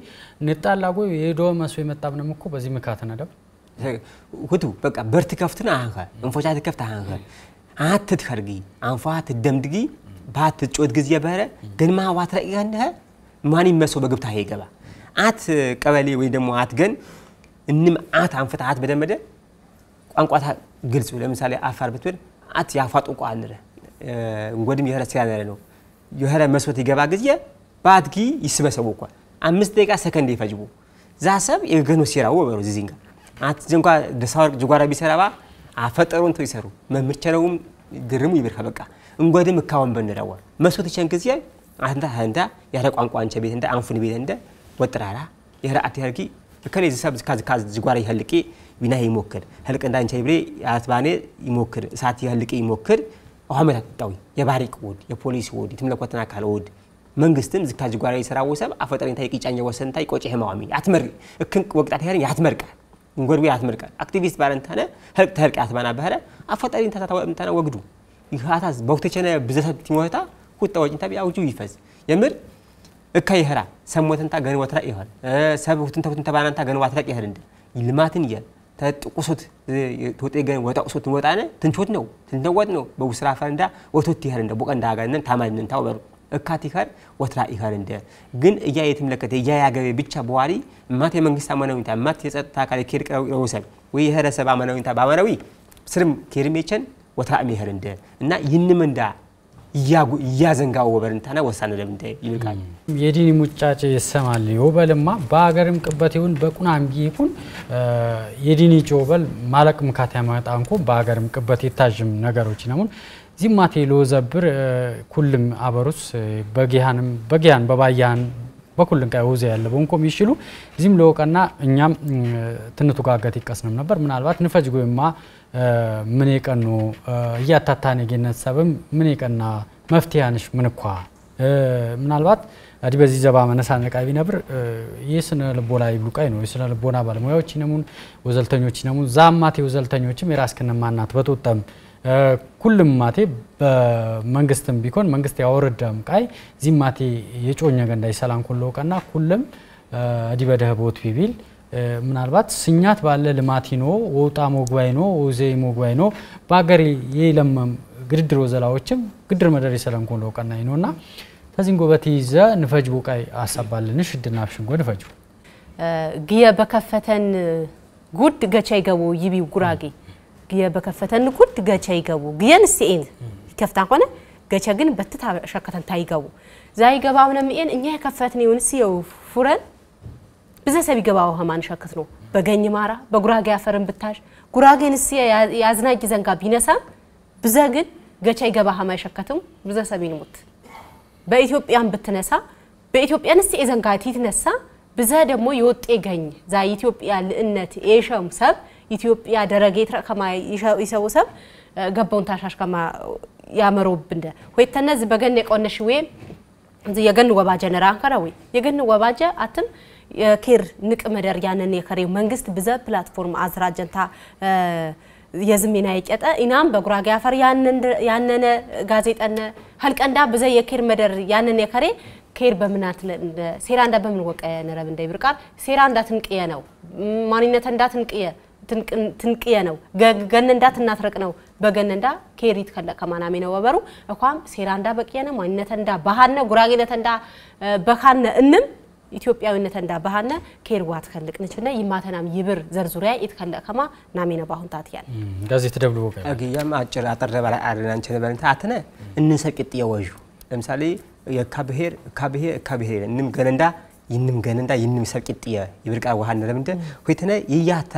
ንጣላ ጎይ የዶ መስሎ የመጣብንም እኮ በዚህ ምካት ነደብ ሁቱ በቃ በር ትከፍትን አህንኸ እንፎቻ ትከፍት አህንኸ አት ትኸርጊ አንፏ ትደምድጊ ባት ጮት ጊዜ በህረ ግን ማዋት ረቂ ከንደኸ ማን ይመሶ በግብታ ይገባ አት ቀበሌ ወይ ደግሞ አት ገን እንም አት አንፍታ አት በደመደ ቋንቋ ግልጽ ለምሳሌ አፋር ብትብል አት ያፋጡ አንረ እንጎድም የሆነ ስራ ነረ ነው የሆነ መስወት ይገባ ጊዜ በአትጊ ይስበሰቡ እኳ አምስት ደቂቃ ሰከንድ ይፈጅቡ ዛሰብ የገኖ ሲራው ወበሩ ዚዚንጋ አት ዘንኳ ደሳወርቅ ጅጓራ ቢሰራባ አፈጠሩን ተው ይሰሩ መምርቸረውም ግርሙ ይብርከ በቃ እንጎድም እካወን በንረዋ መስወት ይቸን ጊዜ አንታ አንታ ያረ ቋንቋ አንቸ ቤት እንደ አንፉን ቤት እንደ ወጥራራ የረ አትያርጊ ከኔ ሰብ ዝካዝካዝ ጅጓራ ይህልቂ ዊናሄ ይሞክር ህልቅ እንዳንቻ ይብሬ አትባኔ ይሞክር እሳት ይህልቅ ይሞክር ኦሐመት አትጣዊ የባሪቅ ወድ የፖሊስ ወድ የትምለኮትን አካል ወድ መንግስትም ዝካጅ ጓራ ይሰራ ወሰብ አፈጠሪን ታይ ቂጫኛ ወሰን ታይ ቆጭ ህማዋሚ አትመር እክን ወቅጣት ያን ያትመርቃል እንጎድቢ ያትመርቃል አክቲቪስት ባረንታነ ህልቅ ተህልቅ ያትባና ባህረ አፈጠሪን ታታወምታና ወግዱ ይሃታስ በውተቸነ ብዘሰት ይሞታ ሁጣዎች ታቢ አውጁ ይፈዝ የምር እካ ይህራ ሰሞተንታ ገን ወትራቅ ይሆን ሰብ ሁትን ተሁትን ተባናንታ ገን ይህል ይህር ልማትን ይል ተጥቁሶት ተወጤ ገን ወጣቁሶት ወጣነ ትንቾት ነው ትንተወት ነው በውስራ ፈንዳ ወቶት ይሄር እንደ ቦቀ እንዳጋነን ታማኝን ታውበሩ እካት ይኸር ወትራ ይኸር እንደ ግን እያ የተመለከተ እያ ያገበ ብቻ በዋሪ ማት የመንግስት አማናዊንታ ማት የጸጥታ አካል ኬር ረውሰን ወይ የህረሰብ አማናዊንታ በአማናዊ ስርም ኬርሜቸን ወትራ ይኸር እንደ እና ይንም እንዳ እያዘንጋ ወበርንታና ወሳነ ለምንተ ይልቃል የዲኒ ሙጫጭ ይሰማል ወበልማ በአገርም ቅበት ይሁን በቁናም ይሁን የዲኒ ጮበል ማለቅ ምካት ያመጣ እንኮ በአገርም ቅበት የታዥም ነገሮች ነሙን ዚማቴ ሎዘብር ኩልም አበሩስ በጊያንም በጊያን በባያን በኩልን ቀይ ውዘ ያለ በንኮም ይሽሉ ዚም ለወቀና እኛም ትንቱ ጋገት ይቀስንም ነበር ምናልባት ንፈጅ ጎይማ ምን የቀኑ እያታታነ ጌነት ሰብም ምን የቀና መፍትያንሽ ምን እኳ ምናልባት አዲ በዚህ ዘባ መነሳ ነቃቢ ነብር የስነ ልቦና ይብሉቃይ ነው የስነ ልቦና ባለሙያዎች ይነሙን ወዘልተኞች ይነሙን ዛማቴ ወዘልተኞችም የራስክን ማናት በተወጠም ኩልም ማቴ በመንግስትም ቢኮን መንግስት ያወረደም ቃይ ዚማቴ የጮኛ ገንዳይ ሰላም ኩሎ ቀና ኩልም አዲ በደህ ቦት ቢቢል ምናልባት ስኛት ባለ ልማቲኖ ወውጣ ሞጓይ ሞጓይኖ ሞጓይ ሞጓይኖ በአገር የለመም ግድድር ወዘላዎችም ግድር መደር የሰለንኮን ለውቀናይ እና ተዚን ጎበት ይዘ ንፈጅ ቦቃይ አሳባልንሽ እድናብሽንጎ ንፈጅ ግየ በከፈተን ጉድ ገቻይ ገቡ ይቢ ጉራጌ ግየ በከፈተን ጉድ ገቻይ ገቡ ግየን ስኤን ከፍታ ሆነ ገቻ ግን በትታ ሸከተን ታይገቡ ዛይገባ ምንም እኛ የከፈትን ይሁን ሲየው ፉረን ብዘ ሰብ ይገባዎ ኸማን ሸክት ነው በገኝ ማራ በጉራጌ አፈርን ብታሽ ጉራጌን እስ ያዝናጅ ዘንጋ ቢነሳም ብዘ ግን ገቻ ይገባ ኸማ አይሸከትም ብዘ ሰብ ይንሙት በኢትዮጵያን ብትነሳ በኢትዮጵያን እስ ዘንጋ ትነሳ ብዘ ደግሞ የወጤ ገኝ ዛ ኢትዮጵያ ልእነት ኤሸም ሰብ ኢትዮጵያ ደረጌ ትረከማ ይሰው ሰብ ገባውን ታሻሽ ከማ ያመሮብንደ ሆይተነዝ በገን የቆነሽ ወይ የገን ወባጀ ነራን ከራ ወይ የገን ወባጀ አትም የኬር ንቅ መደር ያንን የከሬው መንግስት ብዘ ፕላትፎርም አዝራጀንታ የዝሜና የጨጠ ኢናም በጉራጌ አፈር ያነነ ጋዜጠነ ህልቀንዳ ብዘ የኬር መደር ያንን የከሬ ኬር በምናት ሴራ እንዳ በምን ወቀየ ነረብ እንደ ይብርቃል ሴራ እንዳ ትንቅየ ነው ማንነት እንዳ ትንቅየ ትንቅየ ነው ገነ እንዳ ትናትረቅ ነው በገነ እንዳ ኬሪት ከለ ከማናሚ ነው ወበሩ እኳም ሴራ እንዳ በቅየነ ማንነት እንዳ ባሃነ ጉራጌነት እንዳ በካነ እንም ኢትዮጵያዊነተንዳ ባህነ ከይርዋ ትከልቅ ንችነ ይማተናም ይብር ዘርዙሪያ ኢትከልቅ ከማ ናሜነ ባሁን ታትያን ጋዜት ደብልቦ እግያም አጭር አጠር ደበላ አድናንቸ ነበርንታ አትነ እንሰቅጥ የወዡ ለምሳሌ የካ ብሄር እካ ብሄር እካ ብሄር እንም ገነንዳ ይንም ገነንዳ ይንም ሰቅጥ ይብርቃ ውሃ ነለምንደ ሁይተነ ይያታ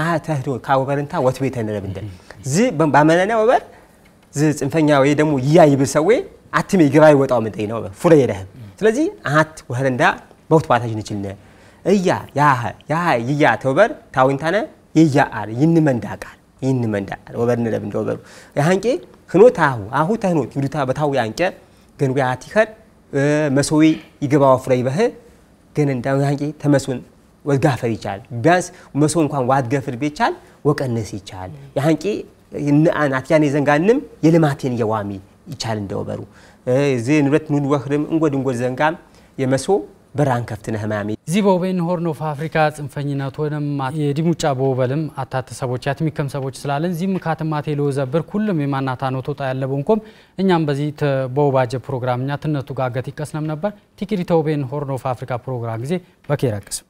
አሃ ተህዶ ካወበርንታ ወት ወትቤተ ነለምንደ ዝ ባመናና ወበር ዝ ጽንፈኛ ወይ ደግሞ ይያ ይብር ሰዌ አትሜ ይገባ ይወጣው ምንጠይ ነው ፉረ የደህም ስለዚህ አሃት ወህረንዳ መውትባታችን ይችልነ እያ ያሀ ያሀ ይያ ተወበር ታውንታነ ይያ አር ይንመንዳ ቃል ይንመንዳ ቃል ወበርነ ለብን ወበሩ ያንቄ ህኖ ታሁ አሁ ተህኖ ይብዱታ በታው ያንቄ ገንጉ ያቲከር መሶዊ ይገባ ወፍረ በህ ገን እንዳ ያንቄ ተመሱን ወጋፈር ይቻል ቢያንስ መሶ እንኳን ዋትገፍር ቢቻል ወቀነስ ይቻል ያንቄ ንአን አትያኔ ዘንጋንም የልማቴን የዋሚ ይቻል እንደወበሩ እዚ ንብረት ኑን ወክርም እንጎድ እንጎድ ዘንጋም የመሶ በራን ከፍትነህ እዚህ ዚቦቤን ሆርን ኦፍ አፍሪካ ጽንፈኝነት ወንም የዲሙጫ ቦበልም አታት ሰቦች ያትሚከም ሰቦች ስላለን ዚም ካትማቴ ሎ ዘብር ሁሉም የማናታ ነው ተወጣ ያለበንኮም እኛም በዚህ በውባጀ ፕሮግራም እኛ ትነቱ ጋገት ይቀስነም ነበር ቲኪሪ ቲኪሪተውቤን ሆርን ኦፍ አፍሪካ ፕሮግራም ጊዜ በኬረቅስም